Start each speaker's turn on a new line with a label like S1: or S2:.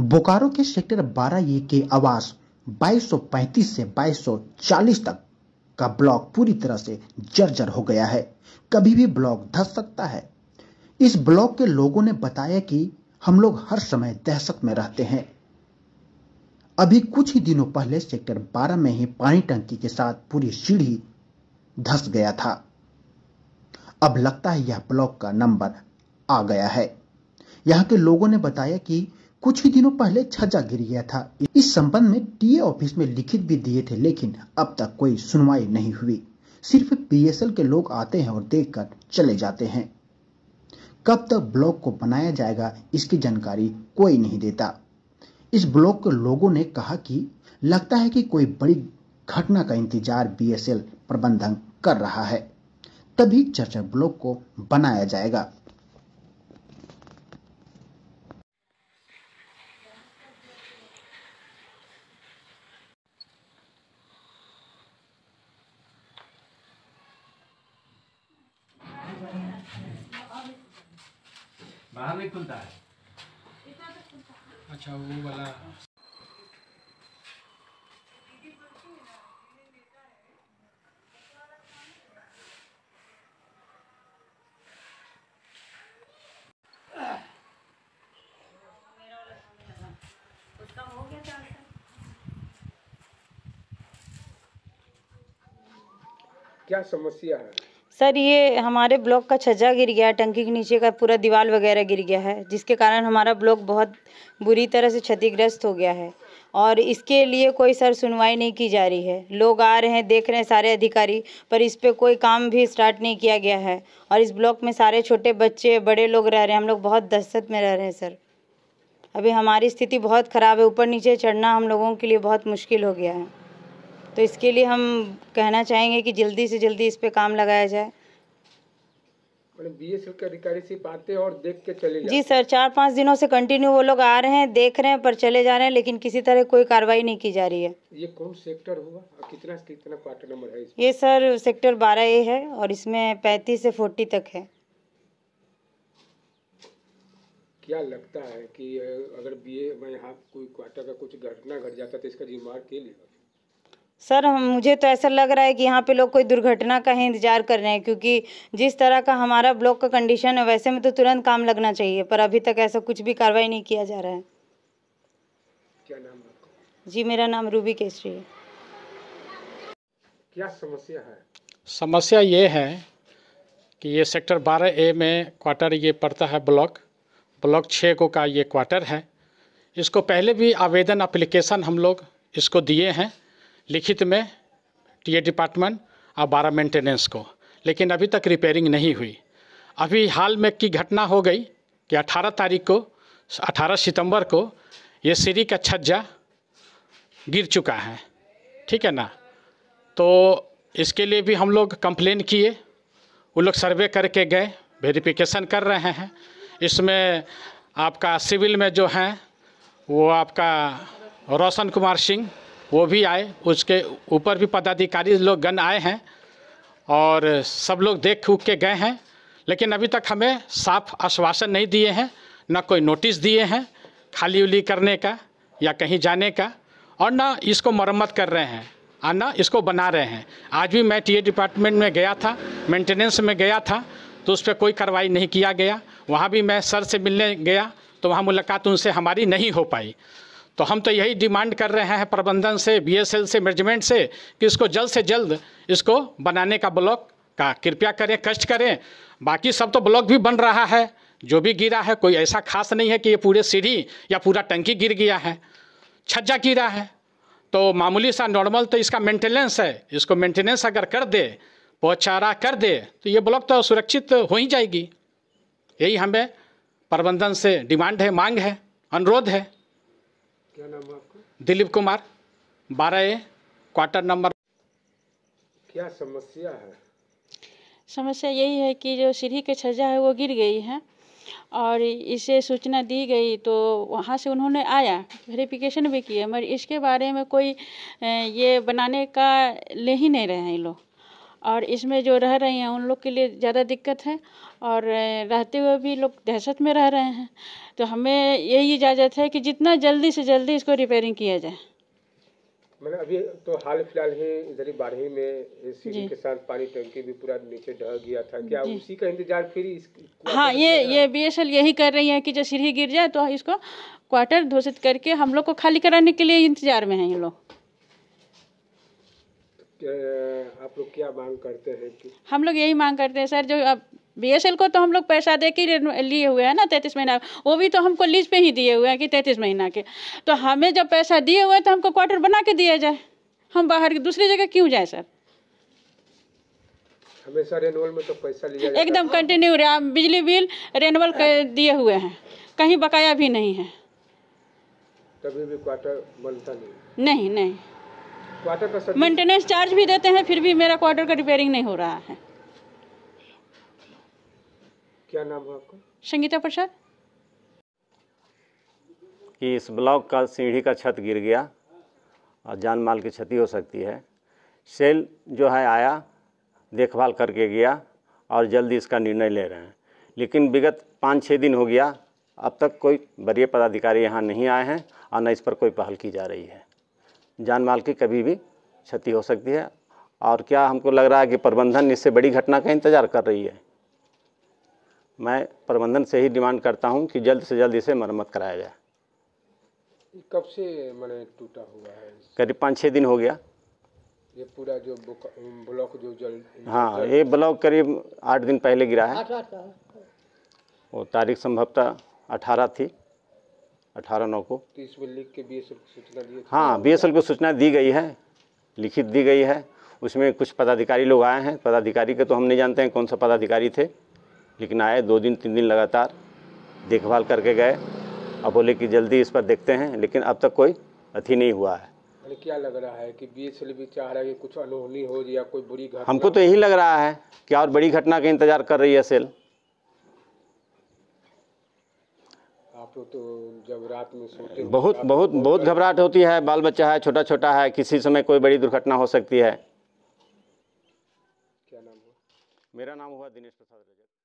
S1: बोकारो के सेक्टर 12 ए के आवास 2235 से 2240 तक का ब्लॉक पूरी तरह से जर्जर हो गया है कभी भी ब्लॉक धस सकता है इस ब्लॉक के लोगों ने बताया कि हम लोग हर समय दहशत में रहते हैं अभी कुछ ही दिनों पहले सेक्टर 12 में ही पानी टंकी के साथ पूरी सीढ़ी धस गया था अब लगता है यह ब्लॉक का नंबर आ गया है यहां के लोगों ने बताया कि कुछ ही दिनों पहले छज्जा गिर गया था इस संबंध में टीए ऑफिस में लिखित भी दिए थे लेकिन अब तक कोई सुनवाई नहीं हुई सिर्फ पीएसएल के लोग आते हैं और देखकर चले जाते हैं कब तक ब्लॉक को बनाया जाएगा इसकी जानकारी कोई नहीं देता इस ब्लॉक के लोगों ने कहा कि लगता है कि कोई बड़ी घटना का इंतजार बीएसएल प्रबंधन कर रहा है तभी चर्चा ब्लॉक को बनाया जाएगा बाहर नहीं खुलता है अच्छा वो वाला
S2: क्या समस्या है
S3: सर ये हमारे ब्लॉक का छज्जा गिर गया है टंकी के नीचे का पूरा दीवार वगैरह गिर गया है जिसके कारण हमारा ब्लॉक बहुत बुरी तरह से क्षतिग्रस्त हो गया है और इसके लिए कोई सर सुनवाई नहीं की जा रही है लोग आ रहे हैं देख रहे हैं सारे अधिकारी पर इस पर कोई काम भी स्टार्ट नहीं किया गया है और इस ब्लॉक में सारे छोटे बच्चे बड़े लोग रह रहे हैं हम लोग बहुत दहशत में रह रहे हैं सर अभी हमारी स्थिति बहुत ख़राब है ऊपर नीचे चढ़ना हम लोगों के लिए बहुत मुश्किल हो गया है तो इसके लिए हम कहना चाहेंगे कि जल्दी से जल्दी इस पर काम लगाया जाए
S2: बीएसएफ के अधिकारी सिर्फ और देख के चले जी सर
S3: चार पाँच दिनों से कंटिन्यू वो लोग आ रहे हैं देख रहे हैं पर चले जा रहे हैं लेकिन किसी तरह कोई कार्रवाई नहीं की जा रही है
S2: ये कौन सेक्टर हुआ और कितना कितना क्वार्टर नंबर है
S3: ये सर सेक्टर बारह ए है और इसमें पैंतीस से फोर्टी तक है
S2: क्या लगता है कि अगर बी ए में यहाँ कोई क्वार्टर का कुछ घटना घट जाता तो इसका जिम्मेवार के लिए
S3: सर हम मुझे तो ऐसा लग रहा है कि यहाँ पे लोग कोई दुर्घटना का ही इंतज़ार कर रहे हैं क्योंकि जिस तरह का हमारा ब्लॉक का कंडीशन है वैसे में तो तुरंत काम लगना चाहिए पर अभी तक ऐसा कुछ भी कार्रवाई नहीं किया जा रहा है क्या नाम जी मेरा नाम रूबी केसरी है
S2: क्या समस्या है
S4: समस्या ये है कि ये सेक्टर 12 ए में क्वार्टर ये पड़ता है ब्लॉक ब्लॉक छः को का ये क्वार्टर है इसको पहले भी आवेदन अप्लीकेशन हम लोग इसको दिए हैं लिखित में टीए डिपार्टमेंट और बारह मेंटेनेंस को लेकिन अभी तक रिपेयरिंग नहीं हुई अभी हाल में की घटना हो गई कि 18 तारीख को 18 सितंबर को ये सीढ़ी का छज्जा गिर चुका है ठीक है ना तो इसके लिए भी हम लोग कंप्लेन किए वो लोग सर्वे करके गए वेरिफिकेशन कर रहे हैं इसमें आपका सिविल में जो हैं वो आपका रोशन कुमार सिंह वो भी आए उसके ऊपर भी पदाधिकारी लोग गण आए हैं और सब लोग देख उख के गए हैं लेकिन अभी तक हमें साफ आश्वासन नहीं दिए हैं ना कोई नोटिस दिए हैं खाली उली करने का या कहीं जाने का और ना इसको मरम्मत कर रहे हैं और ना इसको बना रहे हैं आज भी मैं टीए डिपार्टमेंट में गया था मेंटेनेंस में गया था तो उस पर कोई कार्रवाई नहीं किया गया वहाँ भी मैं सर से मिलने गया तो वहाँ मुलाकात उनसे हमारी नहीं हो पाई तो हम तो यही डिमांड कर रहे हैं प्रबंधन से बीएसएल से मैनेजमेंट से कि इसको जल्द से जल्द इसको बनाने का ब्लॉक का कृपया करें कष्ट करें बाकी सब तो ब्लॉक भी बन रहा है जो भी गिरा है कोई ऐसा खास नहीं है कि ये पूरे सीढ़ी या पूरा टंकी गिर गया है छज्जा गिरा है तो मामूली सा नॉर्मल तो इसका मेंटेनेंस है इसको मेंटेनेंस अगर कर दे पोचारा कर दे तो ये ब्लॉक तो सुरक्षित हो ही जाएगी यही हमें प्रबंधन से डिमांड है मांग है अनुरोध है क्या नाम है आपका दिलीप कुमार बारह ए क्वार्टर नंबर
S2: क्या समस्या है
S5: समस्या यही है कि जो सीढ़ी के छज्जा है वो गिर गई है और इसे सूचना दी गई तो वहाँ से उन्होंने आया वेरिफिकेशन भी किया मगर इसके बारे में कोई ये बनाने का ले ही नहीं रहे हैं ये लोग और इसमें जो रह रहे हैं उन लोग के लिए ज़्यादा दिक्कत है और रहते हुए भी लोग दहशत में रह रहे हैं तो हमें यही इजाज़त है कि जितना जल्दी से जल्दी इसको रिपेयरिंग किया जाए
S2: मैंने अभी तो हाल फिलहाल ही इधर बाढ़ी में सीढ़ी के साथ पानी टंकी भी पूरा नीचे ढह गया था क्या उसी का इंतजार फिर इस
S5: हाँ ये ये बीएसएल यही कर रही है कि जब सीढ़ी गिर जाए तो इसको क्वार्टर घोषित करके हम लोग को खाली कराने के लिए इंतजार में है ये लोग
S2: आप लोग क्या मांग करते हैं कि?
S5: हम लोग यही मांग करते हैं सर जो अब बी को तो हम लोग पैसा दे के लिए हुए हैं ना तैंतीस महीना वो भी तो हमको लीज पे ही दिए हुए हैं कि तैंतीस महीना के तो हमें जब पैसा दिए हुए तो हमको क्वार्टर बना के दिया जाए हम बाहर दूसरी जगह क्यों जाए सर
S2: हमेशा रेनुअल में तो पैसा लिया एकदम
S5: कंटिन्यू बिजली बिल रेनुअल दिए हुए हैं कहीं बकाया भी नहीं है
S2: कभी भी क्वार्टर बनता नहीं नहीं नहीं क्वार्टर का मेंटेनेंस
S5: चार्ज भी देते हैं फिर भी मेरा क्वार्टर का रिपेयरिंग नहीं हो रहा है
S2: क्या नाम है आपका
S5: संगीता प्रसाद
S1: कि इस ब्लॉक का सीढ़ी का छत गिर गया और जान माल की क्षति हो सकती है सेल जो है आया देखभाल करके गया और जल्दी इसका निर्णय ले रहे हैं लेकिन विगत पाँच छः दिन हो गया अब तक कोई वरीय पदाधिकारी यहाँ नहीं आए हैं और न इस पर कोई पहल की जा रही है जान माल की कभी भी क्षति हो सकती है और क्या हमको लग रहा है कि प्रबंधन इससे बड़ी घटना का इंतज़ार कर रही है मैं प्रबंधन से ही डिमांड करता हूं कि जल्द से जल्द इसे मरम्मत कराया जाए
S2: कब से मैंने टूटा हुआ है
S1: करीब पाँच छः दिन हो गया
S2: ये पूरा जो ब्लॉक जो जल
S1: हाँ ये ब्लॉक करीब आठ दिन पहले गिरा है वो तारीख संभवतः अठारह थी अठारह नौ को
S2: तो के बी एस एल को सूचना हाँ
S1: बी एस एल को सूचना दी गई है लिखित दी गई है उसमें कुछ पदाधिकारी लोग आए हैं पदाधिकारी के तो हम नहीं जानते हैं कौन सा पदाधिकारी थे लेकिन आए दो दिन तीन दिन लगातार देखभाल करके गए अब बोले कि जल्दी इस पर देखते हैं लेकिन अब तक कोई अथी नहीं हुआ है
S2: क्या लग रहा है कि बी एस एल भी चाह रहा है कि कुछ अनहोनी हो या कोई बुरी घटना हमको तो
S1: यही लग रहा है कि और बड़ी घटना का इंतजार कर रही है सेल
S2: आप तो जब रात में
S1: सोते बहुत बहुत बहुत घबराहट होती है बाल बच्चा है छोटा छोटा है किसी समय कोई बड़ी दुर्घटना हो सकती है क्या नाम हुआ मेरा नाम हुआ दिनेश प्रसाद रजक